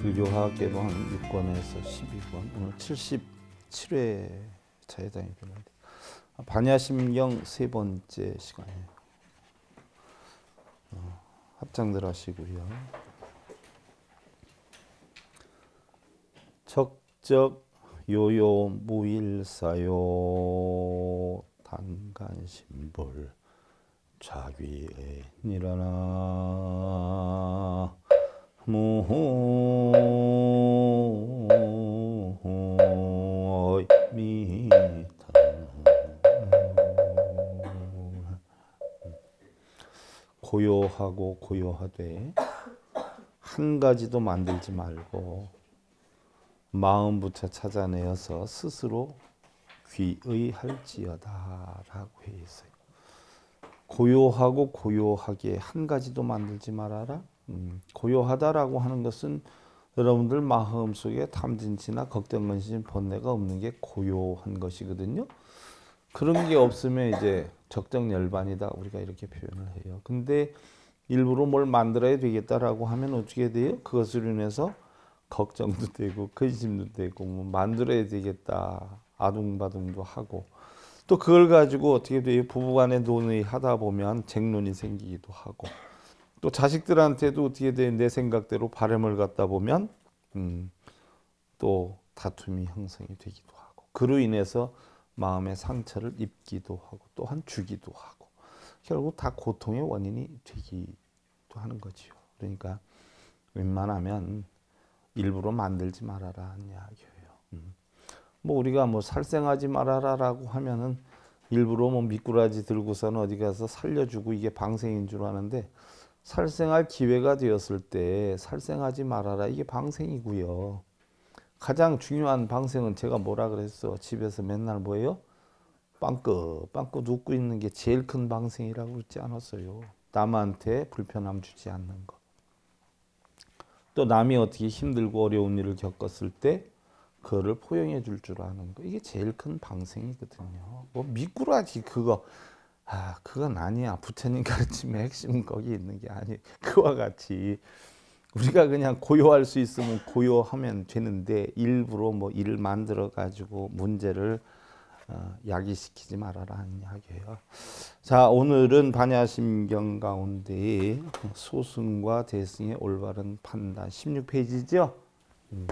불교학계로 6권에서 12권, 오늘 77회 자회 다니겠는데 반야심경 세 번째 시간에 어, 합장들 하시고요. 적적 요요 무일사요 단간심불 자귀에 일어나 모호 미타 고요하고 고요하되 한 가지도 만들지 말고 마음부터 찾아내어서 스스로 귀의할지어다라고 해 있어요. 고요하고 고요하게 한 가지도 만들지 말아라. 음, 고요하다라고 하는 것은 여러분들 마음속에 탐진치나 걱정 근심 번뇌가 없는 게 고요한 것이거든요. 그런 게 없으면 이제 적정 열반이다 우리가 이렇게 표현을 해요. 근데 일부러 뭘 만들어야 되겠다라고 하면 어떻게 돼요? 그것을 인해서 걱정도 되고 근심도 되고 뭐 만들어야 되겠다 아둥바둥도 하고 또 그걸 가지고 어떻게 돼요? 부부간에 논의하다 보면 쟁론이 생기기도 하고 또 자식들한테도 어떻게 돼내 생각대로 바람을 갖다 보면 음, 또 다툼이 형성이 되기도 하고 그로 인해서 마음의 상처를 입기도 하고 또한 주기도 하고 결국 다 고통의 원인이 되기도 하는 거지요. 그러니까 웬만하면 일부러 만들지 말아라 하는 이야기예요. 음. 뭐 우리가 뭐 살생하지 말아라라고 하면은 일부러 뭐 미꾸라지 들고서는 어디 가서 살려주고 이게 방생인 줄 아는데 살생할 기회가 되었을 때 살생하지 말아라. 이게 방생이고요. 가장 중요한 방생은 제가 뭐라 그랬어? 집에서 맨날 뭐예요? 빵긋, 빵긋 웃고 있는 게 제일 큰 방생이라고 그러지 않았어요. 남한테 불편함 주지 않는 것. 또 남이 어떻게 힘들고 어려운 일을 겪었을 때 그거를 포용해 줄 줄 아는 거. 이게 제일 큰 방생이거든요. 뭐 미꾸라지 그거 아, 그건 아니야. 부처님 가르침의 핵심은 거기 있는 게 아니. 그와 같이 우리가 그냥 고요할 수 있으면 고요하면 되는데 일부러 뭐 일을 만들어 가지고 문제를 어, 야기시키지 말아라 이야기예요. 자, 오늘은 반야심경 가운데 소승과 대승의 올바른 판단 16페이지죠. 음.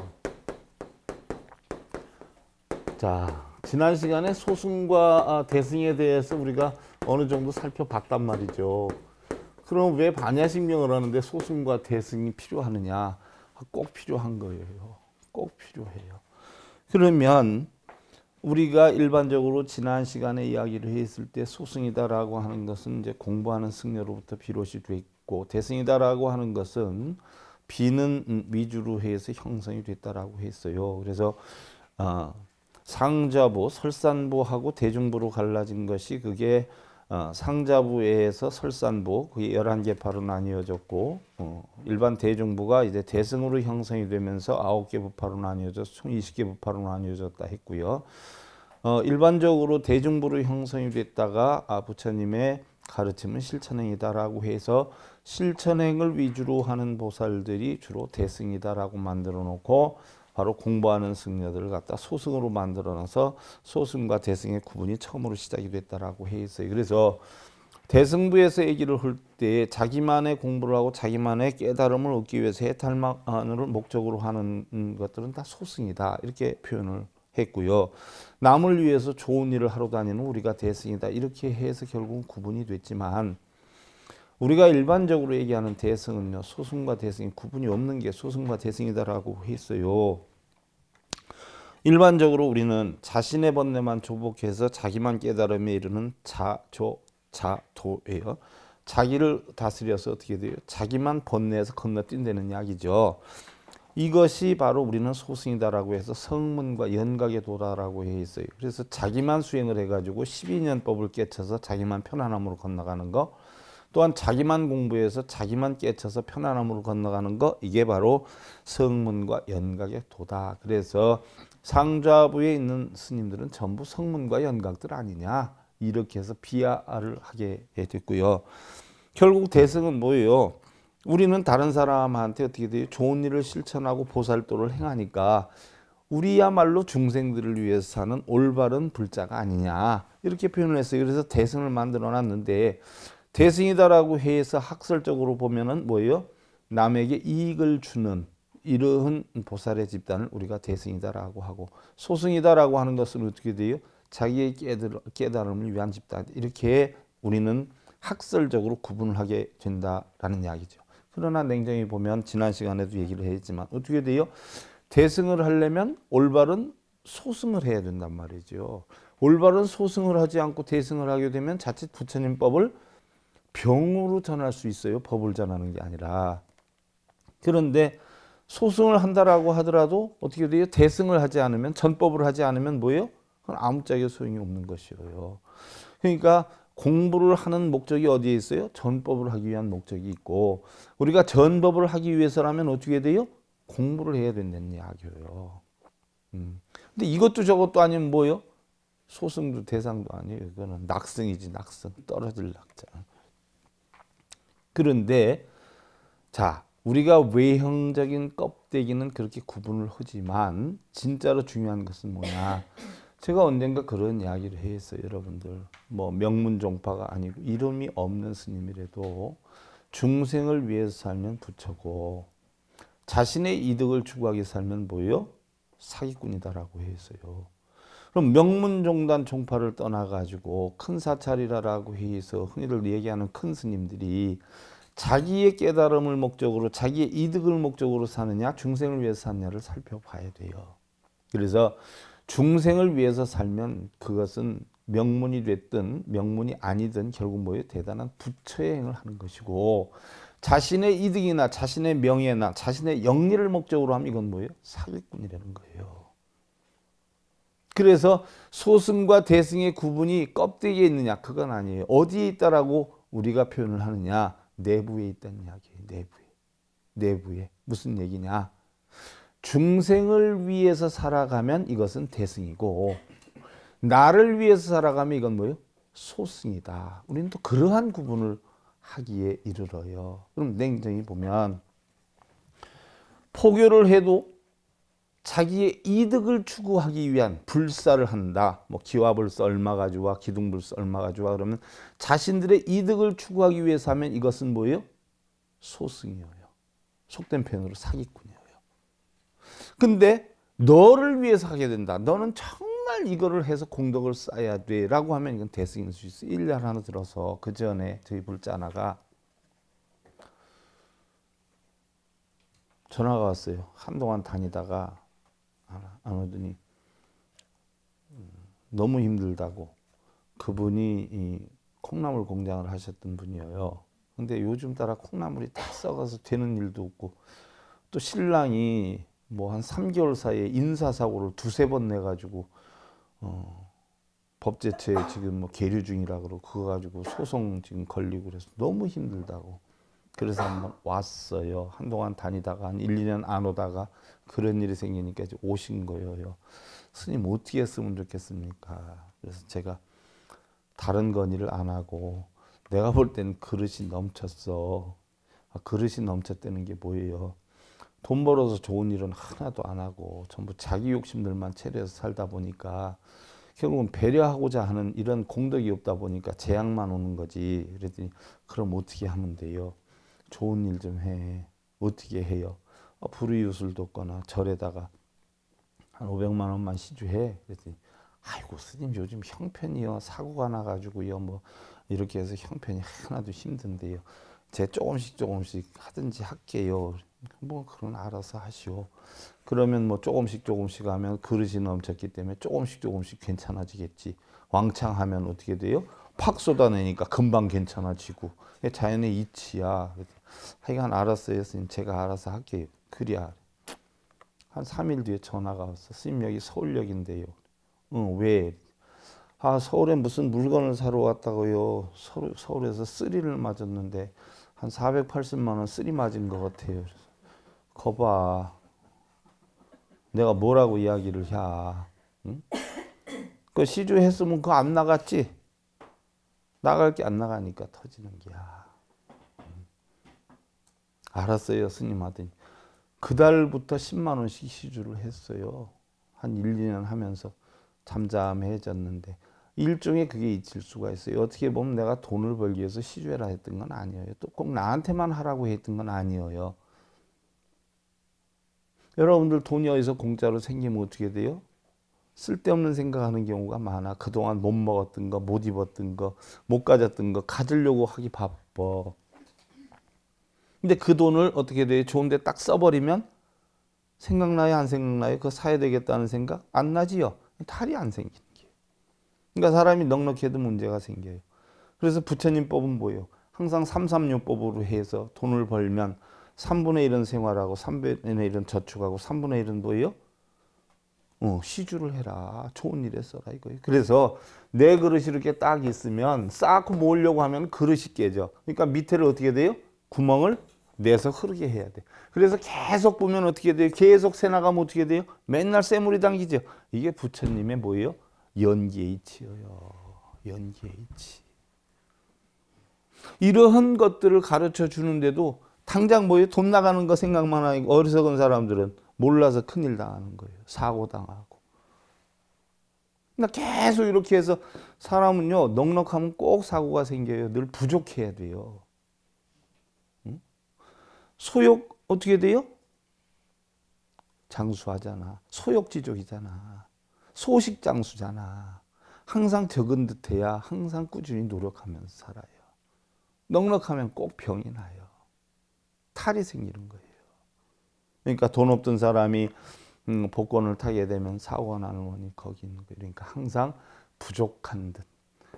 자, 지난 시간에 소승과 아, 대승에 대해서 우리가 어느 정도 살펴봤단 말이죠. 그럼 왜 반야신경을 하는데 소승과 대승이 필요하느냐? 꼭 필요한 거예요. 꼭 필요해요. 그러면 우리가 일반적으로 지난 시간에 이야기를 했을 때 소승이다라고 하는 것은 이제 공부하는 승려로부터 비롯이 됐고 대승이다라고 하는 것은 비는 위주로 해서 형성이 됐다라고 했어요. 그래서 어, 아, 상자보, 설산보하고 대중보로 갈라진 것이 그게 어, 상자부에서 설산부 그게 11개 파로 나뉘어졌고 어, 일반 대중부가 이제 대승으로 형성이 되면서 9개 부파로 나뉘어져서 총 20개 부파로 나뉘어졌다 했고요. 어, 일반적으로 대중부로 형성이 됐다가 아, 부처님의 가르침은 실천행이다라고 해서 실천행을 위주로 하는 보살들이 주로 대승이다라고 만들어 놓고 바로 공부하는 승려들을 갖다 소승으로 만들어놔서 소승과 대승의 구분이 처음으로 시작이 됐다라고 해 있어요. 그래서 대승부에서 얘기를 할 때 자기만의 공부를 하고 자기만의 깨달음을 얻기 위해서 해탈만을 목적으로 하는 것들은 다 소승이다 이렇게 표현을 했고요. 남을 위해서 좋은 일을 하러 다니는 우리가 대승이다 이렇게 해서 결국은 구분이 됐지만 우리가 일반적으로 얘기하는 대승은요 소승과 대승이 구분이 없는 게 소승과 대승이다라고 했어요. 일반적으로 우리는 자신의 번뇌만 조복해서 자기만 깨달음에 이르는 자조 자도예요. 자기를 다스려서 어떻게 돼요? 자기만 번뇌에서 건너뛴다는 약이죠. 이것이 바로 우리는 소승이다라고 해서 성문과 연각에 도달하고 해 있어요. 그래서 자기만 수행을 해가지고 12년법을 깨쳐서 자기만 편안함으로 건너가는 거 또한 자기만 공부해서 자기만 깨쳐서 편안함으로 건너가는 거 이게 바로 성문과 연각의 도다. 그래서 상좌부에 있는 스님들은 전부 성문과 연각들 아니냐 이렇게 해서 비하를 하게 됐고요. 결국 대승은 뭐예요? 우리는 다른 사람한테 어떻게 돼요? 좋은 일을 실천하고 보살도를 행하니까 우리야말로 중생들을 위해서 사는 올바른 불자가 아니냐 이렇게 표현을 했어요. 그래서 대승을 만들어 놨는데 대승이다라고 해서 학설적으로 보면은 뭐예요? 남에게 이익을 주는 이러한 보살의 집단을 우리가 대승이다라고 하고 소승이다라고 하는 것은 어떻게 돼요? 자기의 깨달음을 위한 집단 이렇게 우리는 학설적으로 구분을 하게 된다라는 이야기죠. 그러나 냉정히 보면 지난 시간에도 얘기를 했지만 어떻게 돼요? 대승을 하려면 올바른 소승을 해야 된단 말이죠. 올바른 소승을 하지 않고 대승을 하게 되면 자칫 부처님법을 병으로 전할 수 있어요. 법을 전하는 게 아니라. 그런데 소승을 한다라고 하더라도 어떻게 돼요? 대승을 하지 않으면 전법을 하지 않으면 뭐예요? 그건 아무짝에 소용이 없는 것이에요. 그러니까 공부를 하는 목적이 어디에 있어요? 전법을 하기 위한 목적이 있고 우리가 전법을 하기 위해서라면 어떻게 돼요? 공부를 해야 된다는 이야기예요. 음. 근데 이것도 저것도 아니면 뭐요? 소승도 대상도 아니에요. 이거는 낙승이지 낙승 떨어질 낙자. 그런데 자 우리가 외형적인 껍데기는 그렇게 구분을 하지만 진짜로 중요한 것은 뭐냐 제가 언젠가 그런 이야기를 했어 여러분들 뭐 명문종파가 아니고 이름이 없는 스님이라도 중생을 위해서 살면 부처고 자신의 이득을 추구하기 살면 뭐요 사기꾼이다라고 했어요 그럼 명문종단 종파를 떠나가지고 큰 사찰이라고 해서 흔히들 얘기하는 큰 스님들이 자기의 깨달음을 목적으로 자기의 이득을 목적으로 사느냐 중생을 위해서 사느냐를 살펴봐야 돼요. 그래서 중생을 위해서 살면 그것은 명문이 됐든 명문이 아니든 결국 뭐예요? 대단한 부처의 행을 하는 것이고 자신의 이득이나 자신의 명예나 자신의 영리를 목적으로 하면 이건 뭐예요? 사기꾼이라는 거예요. 그래서 소승과 대승의 구분이 껍데기에 있느냐 그건 아니에요. 어디에 있다라고 우리가 표현을 하느냐 내부에 있다는 이야기예요. 내부에 내부에 무슨 얘기냐 중생을 위해서 살아가면 이것은 대승이고 나를 위해서 살아가면 이건 뭐예요? 소승이다. 우리는 또 그러한 구분을 하기에 이르러요. 그럼 냉정히 보면 포교를 해도 자기의 이득을 추구하기 위한 불사를 한다. 뭐 기와불사 마 가져와, 기둥불사 마 가져와 그러면 자신들의 이득을 추구하기 위해서 하면 이것은 뭐예요? 소승이에요. 속된 표으로 사기꾼이에요. 근데 너를 위해서 하게 된다. 너는 정말 이거를 해서 공덕을 쌓아야 돼라고 하면 이건 대승인 수 있어. 일날 하나 들어서 그 전에 저희 불자나가 전화가 왔어요. 한동안 다니다가 안 오더니 음, 너무 힘들다고 그분이 콩나물 공장을 하셨던 분이에요. 근데 요즘 따라 콩나물이 다 썩어서 되는 일도 없고 또 신랑이 뭐 한 3개월 사이에 인사사고를 두세 번 내가지고 어, 법제처에 지금 뭐 계류 중이라 그러고 그거 가지고 소송 지금 걸리고 그래서 너무 힘들다고 그래서 한번 왔어요. 한동안 다니다가 한 1, 2년 안 오다가 그런 일이 생기니까 이제 오신 거예요. 스님 어떻게 했으면 좋겠습니까? 그래서 제가 다른 건의를 안 하고 내가 볼 땐 그릇이 넘쳤어. 아, 그릇이 넘쳤다는 게 뭐예요? 돈 벌어서 좋은 일은 하나도 안 하고 전부 자기 욕심들만 체려서 살다 보니까 결국은 배려하고자 하는 이런 공덕이 없다 보니까 재앙만 오는 거지. 그랬더니 그럼 어떻게 하면 돼요? 좋은 일 좀 해. 어떻게 해요? 어, 불이웃을 돕거나 절에다가 한 500만 원만 시주해. 그랬더니 아이고 스님 요즘 형편이요 사고가 나가지고요 뭐 이렇게 해서 형편이 하나도 힘든데요. 제 조금씩 조금씩 하든지 할게요. 그러니까 뭐 그런 알아서 하시오. 그러면 뭐 조금씩 조금씩 하면 그릇이 넘쳤기 때문에 조금씩 조금씩 괜찮아지겠지. 왕창 하면 어떻게 돼요? 팍 쏟아내니까 금방 괜찮아지고 자연의 이치야. 하여간 알았어요, 제가 알아서 할게요. 그리하래. 한 3일 뒤에 전화가 왔어. 스님 여기 서울역인데요. 응, 왜? 아, 서울에 무슨 물건을 사러 왔다고요. 서울, 서울에서 쓰리를 맞았는데 한 480만 원 쓰리 맞은 것 같아요. 거봐. 내가 뭐라고 이야기를 해. 응? 그 시주했으면 그거 안 나갔지? 나갈 게 안 나가니까 터지는 게야. 알았어요, 스님 하더 그달부터 10만 원씩 시주를 했어요. 한 1, 2년 하면서 잠잠해졌는데 일종의 그게 있을 수가 있어요. 어떻게 보면 내가 돈을 벌기 위해서 시주해라 했던 건 아니에요. 또 꼭 나한테만 하라고 했던 건 아니에요. 여러분들 돈이 어디서 공짜로 생기면 어떻게 돼요? 쓸데없는 생각하는 경우가 많아. 그동안 못 먹었던 거, 못 입었던 거, 못 가졌던 거 가지려고 하기 바빠. 근데 그 돈을 어떻게 돼? 요 좋은데 딱 써버리면 생각나요? 안 생각나요? 그거 사야 되겠다는 생각? 안 나지요? 탈이 안 생기는 게. 그러니까 사람이 넉넉해도 문제가 생겨요. 그래서 부처님 법은 뭐예요? 항상 336법으로 해서 돈을 벌면 3분의 1은 생활하고 3분의 1은 저축하고 3분의 1은 뭐예요? 어, 시주를 해라. 좋은 일에 써라 이거예요. 그래서 내 그릇이 이렇게 딱 있으면 쌓고 모으려고 하면 그릇이 깨져. 그러니까 밑에를 어떻게 돼요? 구멍을 내서 흐르게 해야 돼. 그래서 계속 보면 어떻게 돼요? 계속 새 나가면 어떻게 돼요? 맨날 새물이 당기죠. 이게 부처님의 뭐예요? 연기의 이치예요. 연기의 이치. 이러한 것들을 가르쳐 주는데도 당장 뭐예요? 돈 나가는 거 생각만 하고 어리석은 사람들은 몰라서 큰일 당하는 거예요. 사고 당하고. 나 계속 이렇게 해서 사람은요 넉넉하면 꼭 사고가 생겨요. 늘 부족해야 돼요. 소욕 어떻게 돼요? 장수하잖아. 소욕지족이잖아. 소식장수잖아. 항상 적은 듯해야 항상 꾸준히 노력하면서 살아요. 넉넉하면 꼭 병이 나요. 탈이 생기는 거예요. 그러니까 돈 없던 사람이 음, 복권을 타게 되면 사고가 나는 원인 거기 있는 거예요. 그러니까 항상 부족한 듯.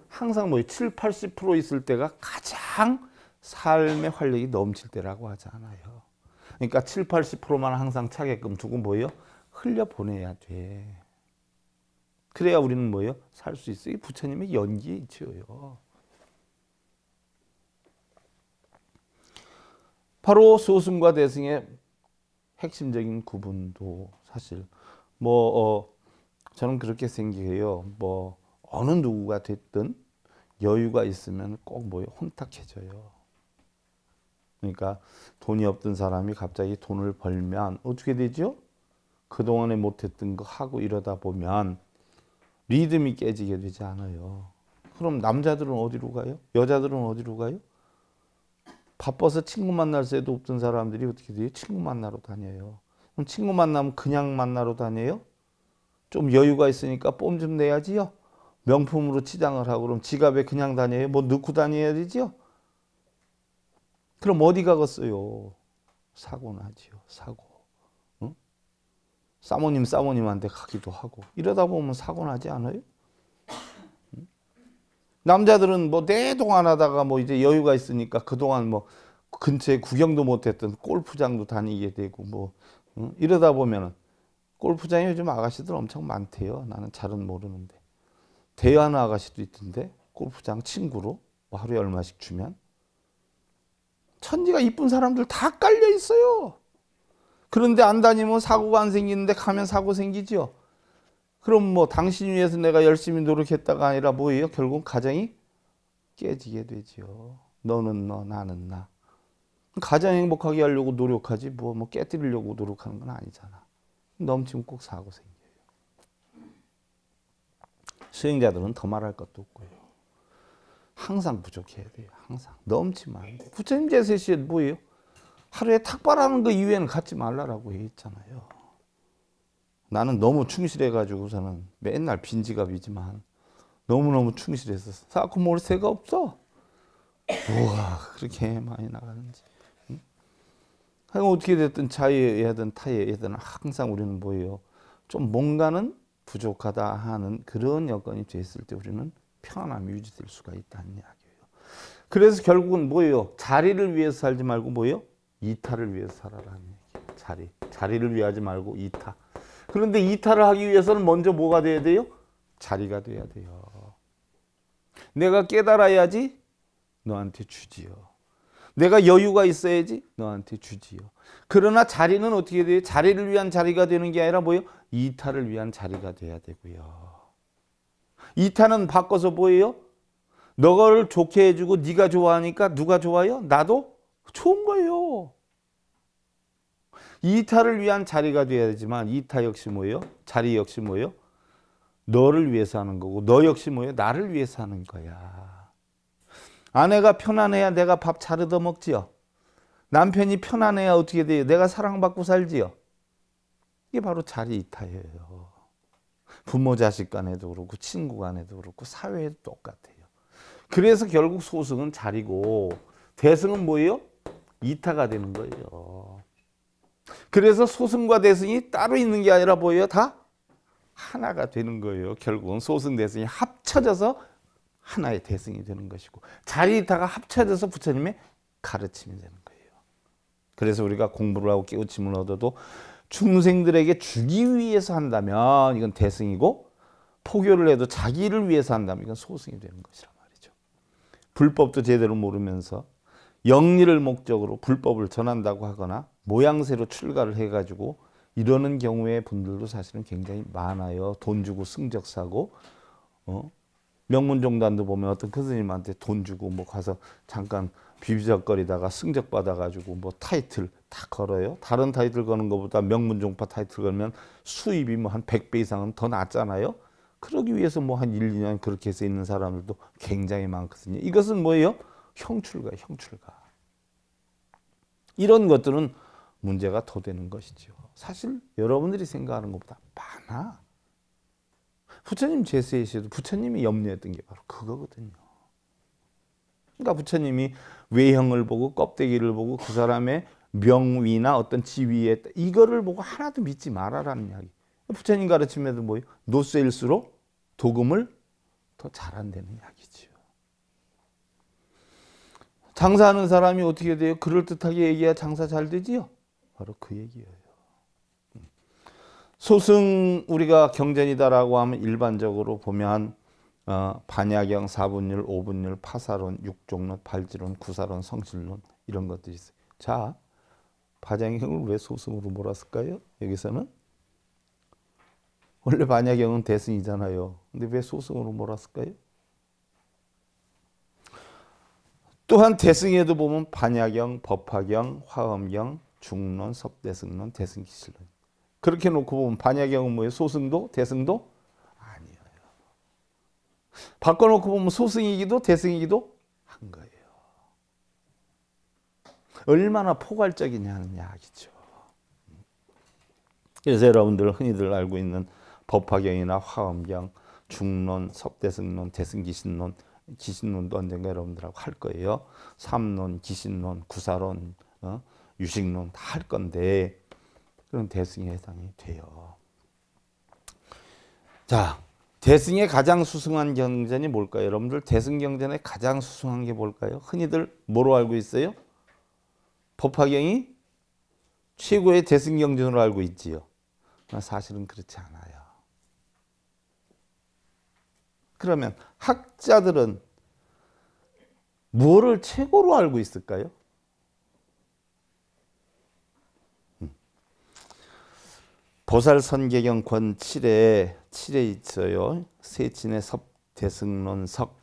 항상 뭐 7, 80% 있을 때가 가장 삶의 활력이 넘칠 때라고 하잖아요. 그러니까 7, 80%만 항상 차게끔 두고 뭐예요? 흘려보내야 돼. 그래야 우리는 뭐예요? 살 수 있어요. 부처님의 연기에 있지요. 바로 소승과 대승의 핵심적인 구분도 사실 뭐 어, 저는 그렇게 생기해요. 뭐 어느 누구가 됐든 여유가 있으면 꼭 뭐에 혼탁해져요. 그러니까 돈이 없던 사람이 갑자기 돈을 벌면 어떻게 되죠? 그동안에 못했던 거 하고 이러다 보면 리듬이 깨지게 되지 않아요. 그럼 남자들은 어디로 가요? 여자들은 어디로 가요? 바빠서 친구 만날 새도 없던 사람들이 어떻게 돼요? 친구 만나러 다녀요. 그럼 친구 만나면 그냥 만나러 다녀요? 좀 여유가 있으니까 뽐 좀 내야지요. 명품으로 치장을 하고 그럼 지갑에 그냥 다녀요? 뭐 넣고 다녀야 되지요? 그럼 어디 가겠어요? 사고나지요 사고. 응? 사모님 사모님한테 가기도 하고 이러다 보면 사고 나지 않아요? 응? 남자들은 뭐 대동 안 하다가 뭐 이제 여유가 있으니까 그동안 뭐 근처에 구경도 못했던 골프장도 다니게 되고 뭐 응? 이러다 보면 골프장에 요즘 아가씨들 엄청 많대요. 나는 잘은 모르는데 대한 아가씨도 있던데 골프장 친구로 뭐 하루에 얼마씩 주면 천지가 이쁜 사람들 다 깔려 있어요. 그런데 안 다니면 사고가 안 생기는데 가면 사고 생기죠. 그럼 뭐 당신 위해서 내가 열심히 노력했다가 아니라 뭐예요? 결국 가정이 깨지게 되지 너는 너, 나는 나. 가장 행복하게 하려고 노력하지 뭐뭐 뭐 깨뜨리려고 노력하는 건 아니잖아. 넘치면 꼭 사고 생겨요. 수행자들은 더 말할 것도 없고요. 항상 부족해야 돼요. 항상. 넘치면 안 돼. 부처님 제세시에 뭐예요? 하루에 탁발하는 거 이외에는 갖지 말라라고 했잖아요. 나는 너무 충실해가지고서는 맨날 빈 지갑이지만 너무너무 충실해서 쌓고 모을 가 없어. 뭐가 그렇게 많이 나가는지. 응? 어떻게 됐든 자유에 든 타에 든 항상 우리는 뭐예요? 좀 뭔가는 부족하다 하는 그런 여건이 됐을 때 우리는 편안함이 유지될 수가 있다는 이야기예요. 그래서 결국은 뭐예요? 자리를 위해서 살지 말고 뭐예요? 이타를 위해서 살아라는 얘기 자리. 자리를 위하지 말고 이타. 그런데 이타를 하기 위해서는 먼저 뭐가 돼야 돼요? 자리가 돼야 돼요. 내가 깨달아야지 너한테 주지요. 내가 여유가 있어야지 너한테 주지요. 그러나 자리는 어떻게 돼요? 자리를 위한 자리가 되는 게 아니라 뭐예요? 이타를 위한 자리가 돼야 되고요. 이타는 바꿔서 뭐예요? 너를 좋게 해주고 네가 좋아하니까 누가 좋아요? 나도? 좋은 거예요. 이타를 위한 자리가 돼야 되지만 이타 역시 뭐예요? 자리 역시 뭐예요? 너를 위해서 하는 거고 너 역시 뭐예요? 나를 위해서 하는 거야. 아내가 편안해야 내가 밥 잘 얻어먹지요. 남편이 편안해야 어떻게 돼요? 내가 사랑받고 살지요. 이게 바로 자리 이타예요. 부모 자식 간에도 그렇고 친구 간에도 그렇고 사회에도 똑같아요. 그래서 결국 소승은 자리고 대승은 뭐예요? 이타가 되는 거예요. 그래서 소승과 대승이 따로 있는 게 아니라 뭐예요? 다 하나가 되는 거예요. 결국은 소승 대승이 합쳐져서 하나의 대승이 되는 것이고 자리 이타가 합쳐져서 부처님의 가르침이 되는 거예요. 그래서 우리가 공부를 하고 깨우침을 얻어도 중생들에게 주기 위해서 한다면 이건 대승이고 포교를 해도 자기를 위해서 한다면 이건 소승이 되는 것이란 말이죠. 불법도 제대로 모르면서 영리를 목적으로 불법을 전한다고 하거나 모양새로 출가를 해가지고 이러는 경우에 분들도 사실은 굉장히 많아요. 돈 주고 승적 사고 어? 명문종단도 보면 어떤 큰 스님한테 돈 주고 뭐 가서 잠깐 비비적거리다가 승적 받아가지고 뭐 타이틀 다 걸어요. 다른 타이틀 거는 것보다 명문종파 타이틀 걸면 수입이 뭐한 100배 이상은 더 낫잖아요. 그러기 위해서 뭐한 1, 2년 그렇게 해서 있는 사람들도 굉장히 많거든요. 이것은 뭐예요? 형출가, 형출가. 이런 것들은 문제가 더 되는 것이죠. 사실 여러분들이 생각하는 것보다 많아. 부처님 제세에서도 부처님이 염려했던 게 바로 그거거든요. 그러니까 부처님이 외형을 보고 껍데기를 보고 그 사람의 명위나 어떤 지위에 이거를 보고 하나도 믿지 말아라는 이야기. 부처님 가르침에도 뭐예요? 노쇠일수록 도금을 더 잘한다는 이야기지요. 장사하는 사람이 어떻게 돼요? 그럴듯하게 얘기해야 장사 잘 되지요? 바로 그 얘기예요. 음. 소승 우리가 경전이다라고 하면 일반적으로 보면 어, 반야경, 사분율, 오분율, 파사론, 육종론, 발지론, 구사론, 성실론 이런 것들이 있어요. 자, 반야경을 왜 소승으로 몰았을까요? 여기서는 원래 반야경은 대승이잖아요. 근데 왜 소승으로 몰았을까요? 또한 대승에도 보면 반야경, 법화경, 화엄경, 중론, 섭대승론, 대승기실론 그렇게 놓고 보면 반야경은 뭐예요? 소승도, 대승도 바꿔놓고 보면 소승이기도 대승이기도 한 거예요. 얼마나 포괄적이냐는 이야기죠. 그래서 여러분들 흔히들 알고 있는 법화경이나 화엄경, 중론, 석대승론, 대승기신론, 기신론도 언젠가 여러분들하고 할 거예요. 삼론, 기신론, 구사론, 어? 유식론 다 할 건데 그런 대승에 해당이 돼요. 자, 대승의 가장 수승한 경전이 뭘까요? 여러분들 대승 경전의 가장 수승한 게 뭘까요? 흔히들 뭐로 알고 있어요? 법화경이 최고의 대승 경전으로 알고 있지요. 아, 사실은 그렇지 않아요. 그러면 학자들은 뭐를 최고로 알고 있을까요? 음. 보살선계경 권 7에 7에 있어요. 세진의 섭 대승론 석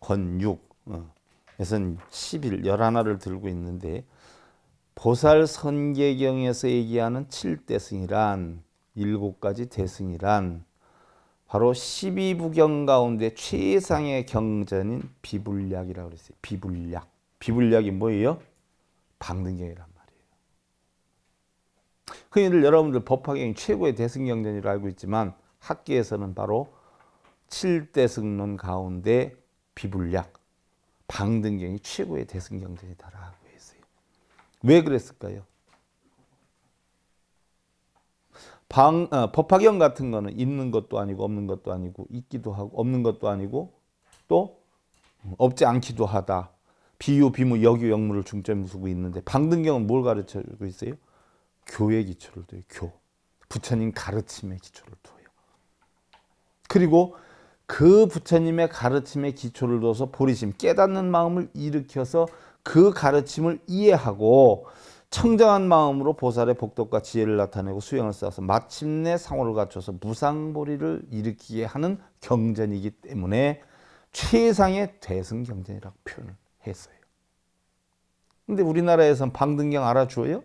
권육 어. 그래서 1 11을 들고 있는데 보살 선계경에서 얘기하는 7대승이란 7가지 대승이란 바로 12부경 가운데 최상의 경전인 비불약이라고 그어요 비불약. 비불약이 뭐예요? 방등경이란 말이에요. 흔히들 여러분들 법화경이 최고의 대승경전이라고 알고 있지만 학계에서는 바로 7대 승론 가운데 비불약, 방등경이 최고의 대승경전이다라고 했어요. 왜 그랬을까요? 방, 어, 법화경 같은 거는 있는 것도 아니고 없는 것도 아니고 있기도 하고 없는 것도 아니고 또 없지 않기도 하다. 비유, 비무, 여교, 역무를 중점에 두고 있는데 방등경은 뭘 가르쳐주고 있어요? 교의 기초를 둬요. 교. 부처님 가르침의 기초를 둬 그리고 그 부처님의 가르침에 기초를 둬서 보리심 깨닫는 마음을 일으켜서 그 가르침을 이해하고 청정한 마음으로 보살의 복덕과 지혜를 나타내고 수행을 쌓아서 마침내 상호를 갖춰서 무상보리를 일으키게 하는 경전이기 때문에 최상의 대승경전이라고 표현을 했어요. 근데 우리나라에선 방등경 알아주어요?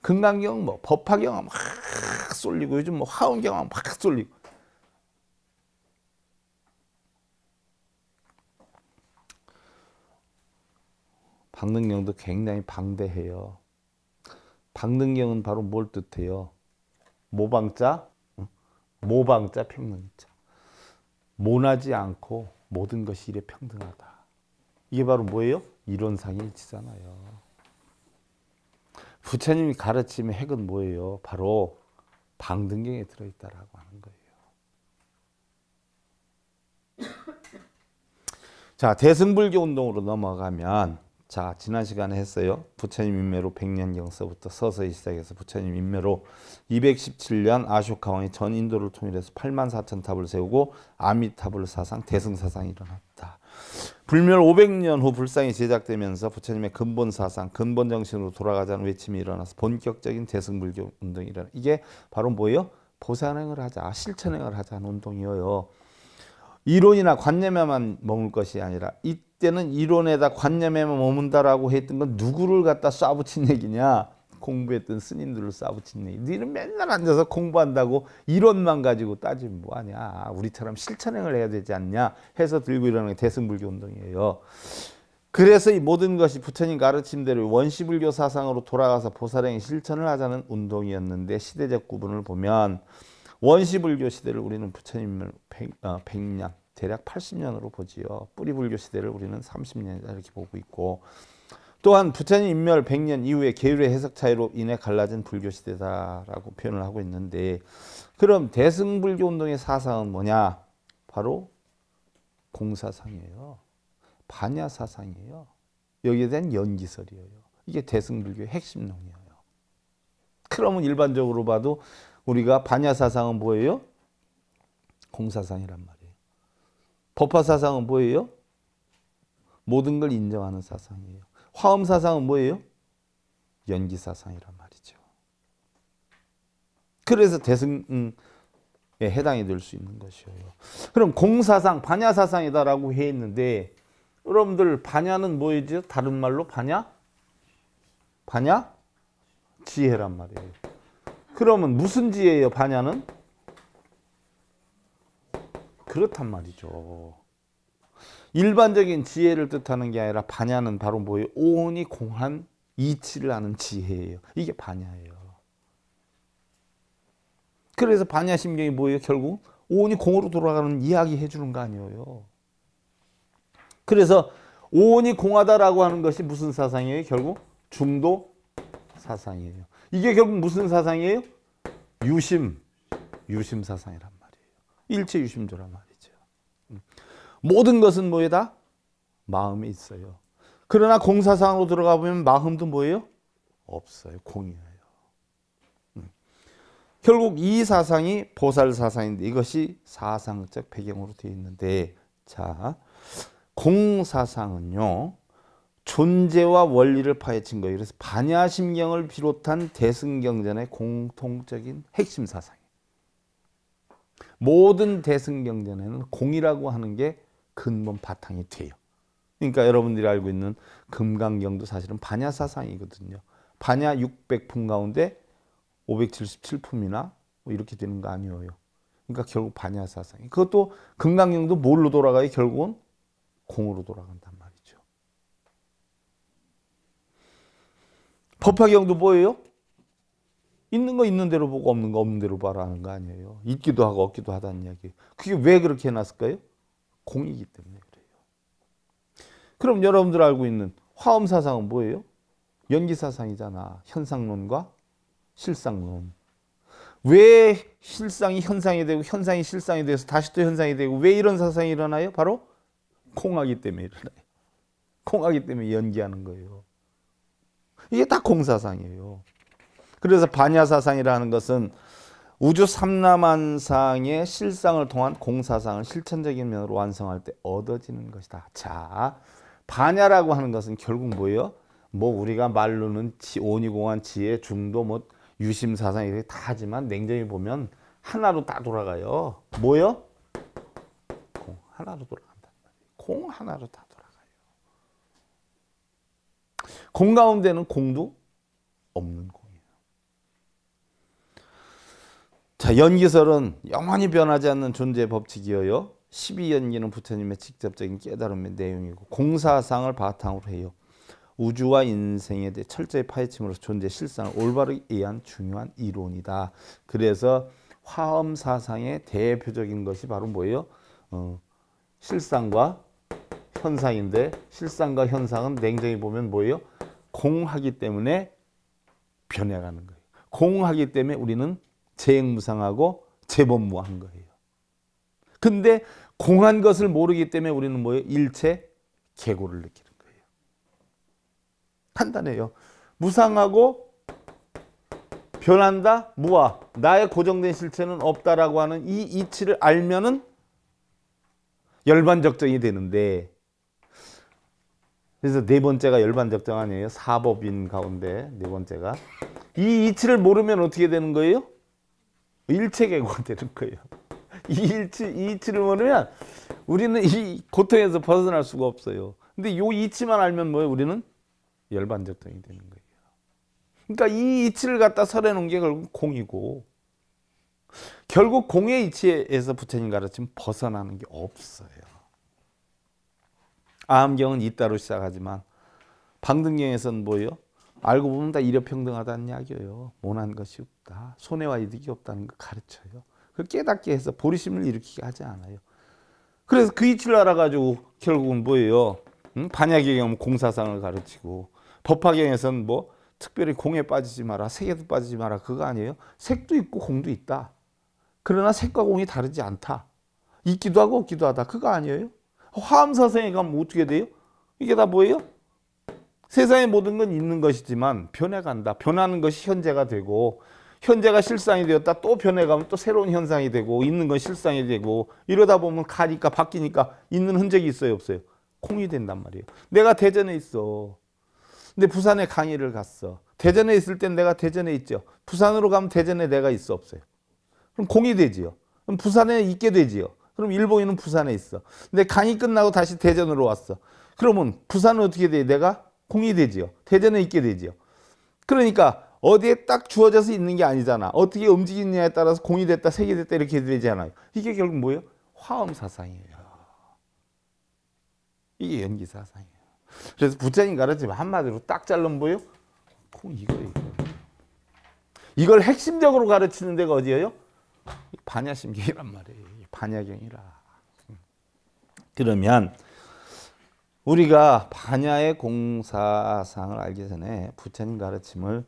금강경, 뭐 법화경 막 쏠리고 요즘 뭐 화운경 막 쏠리고 박능경도 굉장히 방대해요. 박능경은 바로 뭘 뜻해요? 모방자, 모방자 평등자. 모나지 않고 모든 것이 이래 평등하다. 이게 바로 뭐예요? 이론상의 일치잖아요. 부처님이 가르침의 핵은 뭐예요? 바로 방등경에 들어있다라고 하는 거예요. 자, 대승불교 운동으로 넘어가면 자, 지난 시간에 했어요. 부처님 인매로 100년경서부터 서서히 시작해서 부처님 인매로 217년 아쇼카왕이 전 인도를 통일해서 8만 4천 탑을 세우고 아미타불 사상, 대승 사상이 일어났다. 불멸 500년 후 불상이 제작되면서 부처님의 근본 사상, 근본 정신으로 돌아가자는 외침이 일어나서 본격적인 대승불교 운동이 일어나. 이게 바로 뭐예요? 보산행을 하자, 실천행을 하자는 운동이에요. 이론이나 관념에만 머물 것이 아니라 이 때는 이론에다 관념에만 머문다라고 했던 건 누구를 갖다 쏴붙인 얘기냐 공부했던 스님들을 쏴붙인 얘기 너희는 맨날 앉아서 공부한다고 이론만 가지고 따지면 뭐하냐 아, 우리처럼 실천행을 해야 되지 않냐 해서 들고 일어나는 게 대승불교 운동이에요 그래서 이 모든 것이 부처님 가르침대로 원시불교 사상으로 돌아가서 보살행의 실천을 하자는 운동이었는데 시대적 구분을 보면 원시불교 시대를 우리는 부처님을 백, 어, 백년 대략 80년으로 보지요. 뿌리불교 시대를 우리는 30년 이렇게 보고 있고 또한 부처님 인멸 100년 이후에 계율의 해석 차이로 인해 갈라진 불교 시대다라고 표현을 하고 있는데 그럼 대승불교 운동의 사상은 뭐냐? 바로 공사상이에요. 반야 사상이에요. 여기에 대한 연기설이에요. 이게 대승불교의 핵심론이에요. 그러면 일반적으로 봐도 우리가 반야 사상은 뭐예요? 공사상이란 말이에요. 법화 사상은 뭐예요? 모든 걸 인정하는 사상이에요. 화엄 사상은 뭐예요? 연기 사상이란 말이죠. 그래서 대승에 해당이 될 수 있는 것이에요. 그럼 공사상, 반야 사상이다라고 해는데 여러분들 반야는 뭐이죠? 다른 말로 반야? 반야? 지혜란 말이에요. 그러면 무슨 지혜예요? 반야는? 그렇단 말이죠. 일반적인 지혜를 뜻하는 게 아니라 반야는 바로 뭐예요? 온이 공한 이치를 하는 지혜예요. 이게 반야예요. 그래서 반야심경이 뭐예요? 결국 온이 공으로 돌아가는 이야기 해주는 거 아니에요. 그래서 온이 공하다라고 하는 것이 무슨 사상이에요? 결국 중도 사상이에요. 이게 결국 무슨 사상이에요? 유심, 유심 사상이란 말이에요. 일체 유심조란 말이죠. 음. 모든 것은 뭐에다? 마음에 있어요. 그러나 공사상으로 들어가 보면 마음도 뭐예요? 없어요. 공이에요. 음. 결국 이 사상이 보살 사상인데 이것이 사상적 배경으로 되어 있는데 자 공사상은요 존재와 원리를 파헤친 거예요. 그래서 반야심경을 비롯한 대승경전의 공통적인 핵심 사상이에요. 모든 대승경전에는 공이라고 하는 게 근본 바탕이 돼요. 그러니까 여러분들이 알고 있는 금강경도 사실은 반야 사상이거든요. 반야 600품 가운데 577품이나 뭐 이렇게 되는 거 아니에요. 그러니까 결국 반야 사상. 그것도 금강경도 뭘로 돌아가요? 결국은 공으로 돌아간단 말이죠. 법화경도 뭐예요? 있는 거 있는 대로 보고 없는 거 없는 대로 봐라는 거 아니에요. 있기도 하고 없기도 하다는 이야기. 그게 왜 그렇게 해놨을까요? 공이기 때문에 그래요. 그럼 여러분들 알고 있는 화엄 사상은 뭐예요? 연기 사상이잖아. 현상론과 실상론. 왜 실상이 현상이 되고 현상이 실상이 돼서 다시 또 현상이 되고 왜 이런 사상이 일어나요? 바로 공하기 때문에 일어나요. 공하기 때문에 연기하는 거예요. 이게 다 공사상이에요. 그래서 반야사상이라는 것은 우주 삼라만상의 실상을 통한 공사상을 실천적인 면으로 완성할 때 얻어지는 것이다. 자, 반야라고 하는 것은 결국 뭐예요? 뭐 우리가 말로는 지, 온이공한 지혜, 중도, 뭐 유심사상 이렇게 다 하지만 냉정히 보면 하나로 다 돌아가요. 뭐요? 공 하나로 돌아간다. 공 하나로 다 돌아가요. 공 가운데는 공도 없는 공. 자, 연기설은 영원히 변하지 않는 존재의 법칙이어요. 12연기는 부처님의 직접적인 깨달음의 내용이고 공사상을 바탕으로 해요. 우주와 인생에 대해 철저히 파헤침으로 존재 실상을 올바르게 이해한 중요한 이론이다. 그래서 화엄 사상의 대표적인 것이 바로 뭐예요? 어, 실상과 현상인데 실상과 현상은 냉정히 보면 뭐예요? 공하기 때문에 변해가는 거예요. 공하기 때문에 우리는 재행무상하고 재범무한 거예요. 근데 공한 것을 모르기 때문에 우리는 뭐예요? 일체 계고를 느끼는 거예요. 판단해요. 무상하고 변한다, 무아. 나의 고정된 실체는 없다라고 하는 이 이치를 알면은 열반적정이 되는데 그래서 네 번째가 열반적정 아니에요. 사법인 가운데 네 번째가 이 이치를 모르면 어떻게 되는 거예요? 일체계고가 되는 거예요. 이 일치, 이 이치를 모르면 우리는 이 고통에서 벗어날 수가 없어요. 근데 요 이치만 알면 뭐예요? 우리는 열반적통이 되는 거예요. 그러니까 이 이치를 갖다 설해놓은 게 결국 공이고 결국 공의 이치에서 부처님 가르침 벗어나는 게 없어요. 아경은 이따로 시작하지만 방등경에서는 뭐예요? 알고 보면 다이여평등하다는 이야기예요. 모난 것이 없다. 손해와 이득이 없다는 걸 가르쳐요. 그 깨닫게 해서 보리심을 일으키게 하지 않아요. 그래서 그 이치를 알아가지고 결국은 뭐예요? 응? 반야경에 공사상을 가르치고 법화경에서는 뭐 특별히 공에 빠지지 마라, 색에도 빠지지 마라 그거 아니에요? 색도 있고 공도 있다. 그러나 색과 공이 다르지 않다. 있기도 하고 없기도 하다. 그거 아니에요? 화엄사생에 가면 어떻게 돼요? 이게 다 뭐예요? 세상의 모든 건 있는 것이지만 변해간다. 변하는 것이 현재가 되고 현재가 실상이 되었다. 또 변해가면 또 새로운 현상이 되고 있는 건 실상이 되고 이러다 보면 가니까 바뀌니까 있는 흔적이 있어요 없어요? 콩이 된단 말이에요. 내가 대전에 있어. 근데 부산에 강의를 갔어. 대전에 있을 땐 내가 대전에 있죠. 부산으로 가면 대전에 내가 있어 없어요. 그럼 공이 되지요. 그럼 부산에 있게 되지요. 그럼 일본인은 부산에 있어. 근데 강의 끝나고 다시 대전으로 왔어. 그러면 부산은 어떻게 돼? 내가 공이 되지요. 대전에 있게 되지요. 그러니까 어디에 딱 주어져서 있는 게 아니잖아. 어떻게 움직이느냐에 따라서 공이 됐다, 색이 됐다 이렇게 되잖아요. 이게 결국 뭐예요? 화엄 사상이에요. 이게 연기 사상이에요. 그래서 부처님 가르치면 한마디로 딱 잘른 보여? 콩 이거예요. 이걸 핵심적으로 가르치는 데가 어디예요? 반야심경이란 말이에요. 반야경이라. 그러면 우리가 반야의 공사상을 알기 전에 부처님 가르침을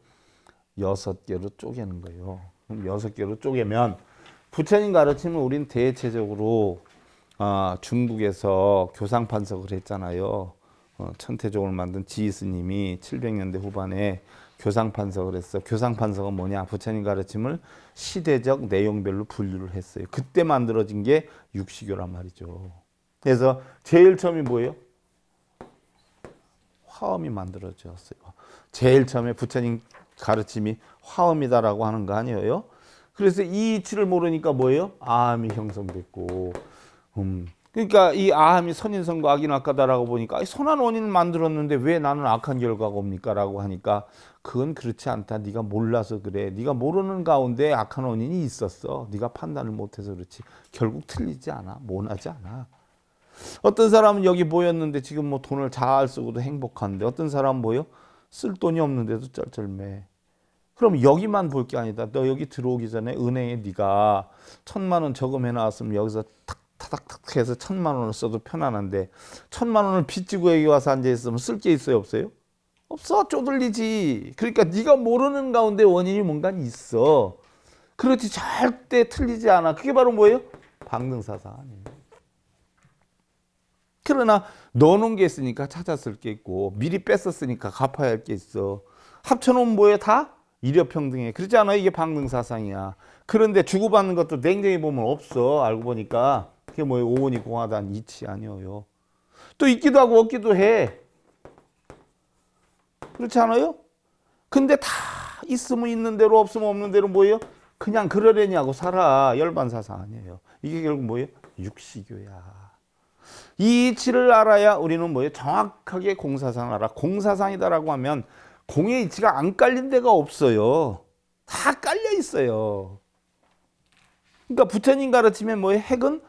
여섯 개로 쪼개는 거예요. 그럼 여섯 개로 쪼개면 부처님 가르침은 우린 대체적으로 아, 중국에서 교상판석을 했잖아요. 어, 천태종을 만든 지이스님이 700년대 후반에 교상판석을 했어. 교상판석은 뭐냐? 부처님 가르침을 시대적 내용별로 분류를 했어요. 그때 만들어진 게 육시교란 말이죠. 그래서 제일 처음이 뭐예요? 화엄이 만들어졌어요. 제일 처음에 부처님 가르침이 화엄이다라고 하는 거 아니에요? 그래서 이 이치를 모르니까 뭐예요? 아함이 형성됐고, 음. 그러니까 이 아함이 선인선과 악인악가다라고 보니까 선한 원인 만들었는데 왜 나는 악한 결과가 옵니까라고 하니까 그건 그렇지 않다. 네가 몰라서 그래. 네가 모르는 가운데 악한 원인이 있었어. 네가 판단을 못해서 그렇지. 결국 틀리지 않아. 모나지 않아. 어떤 사람은 여기 모였는데 지금 뭐 돈을 잘 쓰고도 행복한데 어떤 사람 모여 쓸 돈이 없는데도 쩔쩔매. 그럼 여기만 볼 게 아니다. 너 여기 들어오기 전에 은행에 네가 천만 원 저금해 놨으면 여기서 탁 타닥탁 해서 천만 원을 써도 편안한데 천만 원을 빚지고 여기 와서 앉아 있으면 쓸 게 있어요 없어요? 없어 쪼들리지. 그러니까 네가 모르는 가운데 원인이 뭔가 있어. 그렇지 절대 틀리지 않아. 그게 바로 뭐예요? 방등사상 아니에요. 그러나 넣어놓은 게 있으니까 찾았을 게 있고 미리 뺐었으니까 갚아야 할 게 있어. 합쳐놓은 뭐에 다? 이력평등해. 그렇지 않아? 이게 방등사상이야 그런데 주고받는 것도 냉정히 보면 없어. 알고 보니까. 그게 뭐예요? 오원이 공하다는 이치 아니에요. 또 있기도 하고 없기도 해. 그렇지 않아요? 근데 다 있으면 있는 대로 없으면 없는 대로 뭐예요? 그냥 그러려냐고 살아. 열반사상 아니에요. 이게 결국 뭐예요? 육시교야. 이 이치를 알아야 우리는 뭐예요? 정확하게 공사상 알아. 공사상이다라고 하면 공의 이치가 안 깔린 데가 없어요. 다 깔려 있어요. 그러니까 부처님 가르침에 뭐 핵은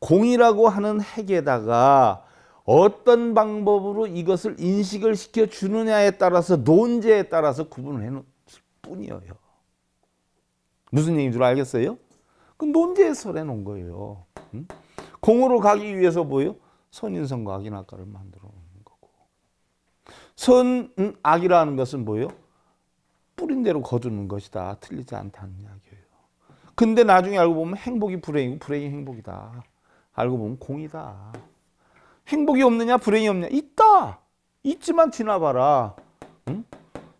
공이라고 하는 핵에다가 어떤 방법으로 이것을 인식을 시켜 주느냐에 따라서 논제에 따라서 구분을 해놓을 뿐이에요. 무슨 얘기인 줄 알겠어요? 그 논제에서 해놓은 거예요. 응? 공으로 가기 위해서 뭐예요? 선인성과 악인학과를 만들어 놓은 거고 선악이라는 음, 것은 뭐예요? 뿌린 대로 거두는 것이다. 틀리지 않다는 이야기예요. 근데 나중에 알고 보면 행복이 불행이고 불행이 행복이다. 알고 보면 공이다. 행복이 없느냐 불행이 없냐 있다. 있지만 지나봐라. 응?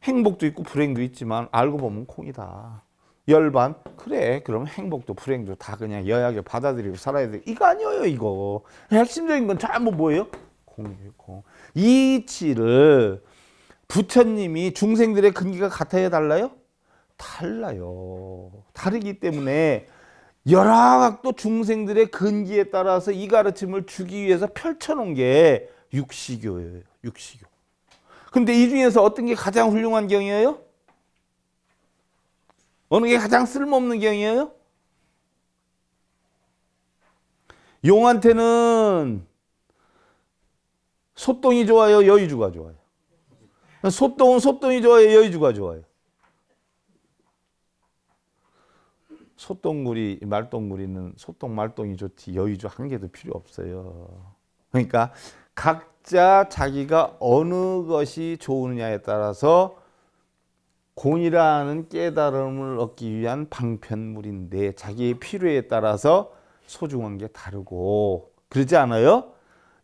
행복도 있고 불행도 있지만 알고 보면 공이다. 열반 그래 그럼 행복도 불행도 다 그냥 여하게 받아들이고 살아야 돼 이거 아니에요 이거 핵심적인 건 전부 뭐예요 공이 공이 치를 부처님이 중생들의 근기가 같아야 달라요 달라요 다르기 때문에 열화도 중생들의 근기에 따라서 이 가르침을 주기 위해서 펼쳐놓은 게 육시교예요 육시교 근데 이 중에서 어떤 게 가장 훌륭한 경이에요 어느 게 가장 쓸모없는 경이에요? 용한테는 소똥이 좋아요? 여의주가 좋아요? 소똥은 소똥이 좋아요? 여의주가 좋아요? 소똥구리, 말똥구리는 소똥, 말똥이 좋지 여의주 한 개도 필요 없어요. 그러니까 각자 자기가 어느 것이 좋으냐에 따라서 공이라는 깨달음을 얻기 위한 방편물인데 자기의 필요에 따라서 소중한 게 다르고 그러지 않아요?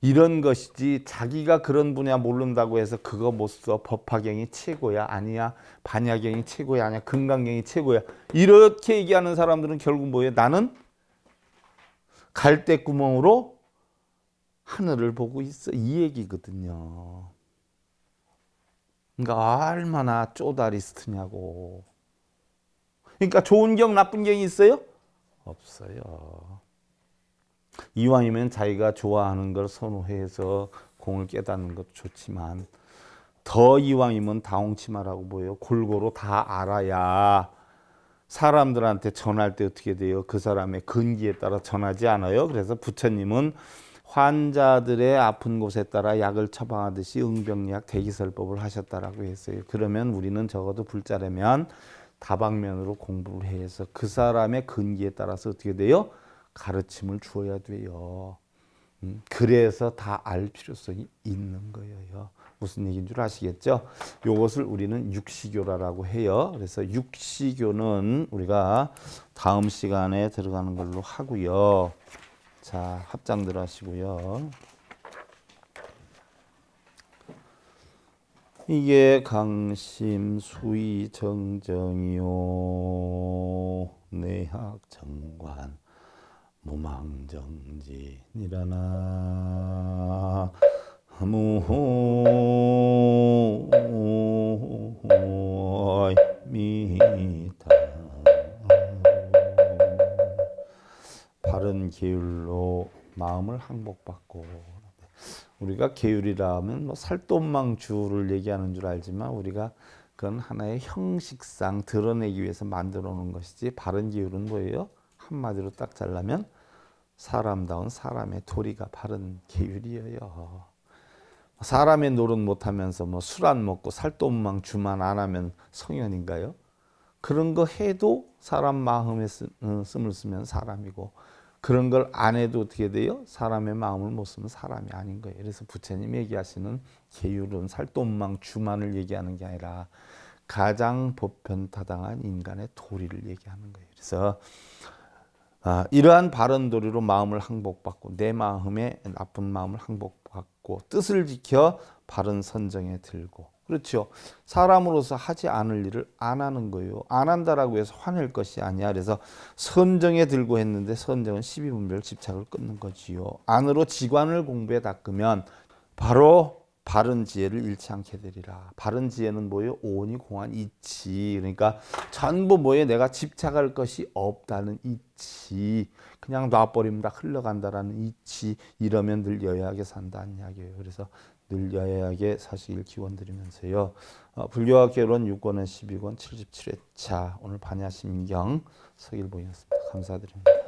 이런 것이지 자기가 그런 분야 모른다고 해서 그거 못 써 법화경이 최고야 아니야 반야경이 최고야 아니야 금강경이 최고야 이렇게 얘기하는 사람들은 결국 뭐예요? 나는 갈대구멍으로 하늘을 보고 있어 이 얘기거든요. 그러니까 얼마나 쪼다리스트냐고. 그러니까 좋은 경 나쁜 경이 있어요? 없어요. 이왕이면 자기가 좋아하는 걸 선호해서 공을 깨닫는 것도 좋지만 더 이왕이면 다홍치마라고 보여 골고루 다 알아야 사람들한테 전할 때 어떻게 돼요? 그 사람의 근기에 따라 전하지 않아요. 그래서 부처님은 환자들의 아픈 곳에 따라 약을 처방하듯이 응병약 대기설법을 하셨다라고 했어요. 그러면 우리는 적어도 불자라면 다방면으로 공부를 해서 그 사람의 근기에 따라서 어떻게 돼요? 가르침을 주어야 돼요. 음, 그래서 다 알 필요성이 있는 거예요. 무슨 얘기인 줄 아시겠죠? 요것을 우리는 육시교라라고 해요. 그래서 육시교는 우리가 다음 시간에 들어가는 걸로 하고요. 자, 합장들 하시고요. 이게 강심 수의 정정이요 내학 정관 무망정진이라나 무호 계율로 마음을 항복받고 우리가 계율이라면 뭐 살돈망주를 얘기하는 줄 알지만 우리가 그건 하나의 형식상 드러내기 위해서 만들어 놓은 것이지 바른 계율은 뭐예요? 한마디로 딱 잘라면 사람다운 사람의 도리가 바른 계율이에요. 사람의 노릇 못하면서 뭐술안 먹고 살돈망주만 안 하면 성현인가요? 그런 거 해도 사람 마음에 쓰, 음, 어, 을 쓰면 사람이고 그런 걸 안 해도 어떻게 돼요? 사람의 마음을 못 쓰면 사람이 아닌 거예요. 그래서 부처님 얘기하시는 계율은 살돈망 주만을 얘기하는 게 아니라 가장 보편타당한 인간의 도리를 얘기하는 거예요. 그래서 아, 이러한 바른 도리로 마음을 항복받고 내 마음에 나쁜 마음을 항복받고 뜻을 지켜 바른 선정에 들고 그렇죠. 사람으로서 하지 않을 일을 안 하는 거예요. 안 한다라고 해서 화낼 것이 아니야. 그래서 선정에 들고 했는데 선정은 12분별 집착을 끊는 거지요. 안으로 지관을 공부에 닦으면 바로 바른 지혜를 잃지 않게 되리라. 바른 지혜는 뭐예요? 온이 공한 이치. 그러니까 전부 뭐에 내가 집착할 것이 없다는 이치. 그냥 놔버립니다. 흘러간다라는 이치. 이러면 늘 여유하게 산다는 이야기예요. 그래서 늘 야야하게 사시길 기원드리면서요. 어, 불교와 결혼 6권의 12권 77회차 오늘 반야심경 서길보였습니다. 감사드립니다.